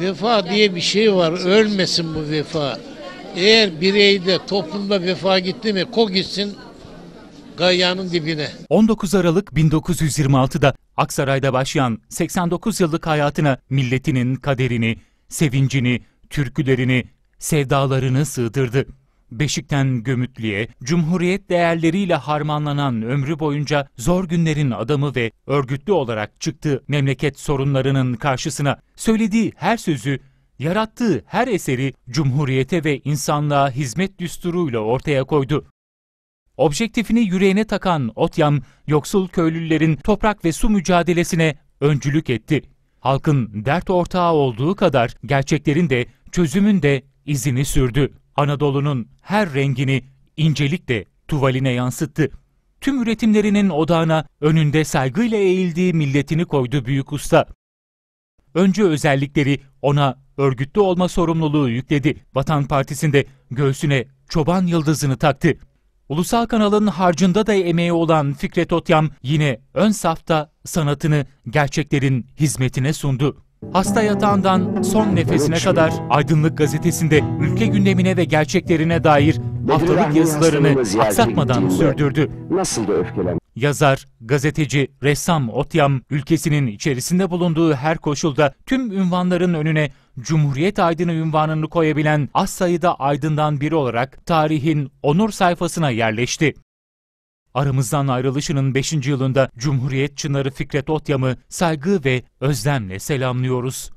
Vefa diye bir şey var. Ölmesin bu vefa. Eğer bireyde, toplumda vefa gitti mi ko gitsin gayanın dibine. 19 Aralık 1926'da Aksaray'da başlayan 89 yıllık hayatına milletinin kaderini, sevincini, türkülerini, sevdalarını sığdırdı. Beşikten gömütlüye, cumhuriyet değerleriyle harmanlanan ömrü boyunca zor günlerin adamı ve örgütlü olarak çıktığı memleket sorunlarının karşısına. Söylediği her sözü, yarattığı her eseri cumhuriyete ve insanlığa hizmet düsturuyla ortaya koydu. Objektifini yüreğine takan Otyam, yoksul köylülerin toprak ve su mücadelesine öncülük etti. Halkın dert ortağı olduğu kadar gerçeklerin de çözümün de izini sürdü. Anadolu'nun her rengini incelikle tuvaline yansıttı. Tüm üretimlerinin odağına önünde saygıyla eğildiği milletini koydu büyük usta. Önce özellikleri ona örgütlü olma sorumluluğu yükledi. Vatan Partisi'nde göğsüne çoban yıldızını taktı. Ulusal kanalın harcında da emeği olan Fikret Otyam yine ön safta sanatını gerçeklerin hizmetine sundu. Hasta yatağından son nefesine kadar Aydınlık Gazetesi'nde ülke gündemine ve gerçeklerine dair haftalık yazılarını aksatmadan sürdürdü. Nasıl da öfkelen. Yazar, gazeteci, ressam Otyam ülkesinin içerisinde bulunduğu her koşulda tüm ünvanların önüne Cumhuriyet aydını ünvanını koyabilen az sayıda aydından biri olarak tarihin onur sayfasına yerleşti. Aramızdan ayrılışının 5. yılında Cumhuriyet Çınarı Fikret Otyam'ı saygı ve özlemle selamlıyoruz.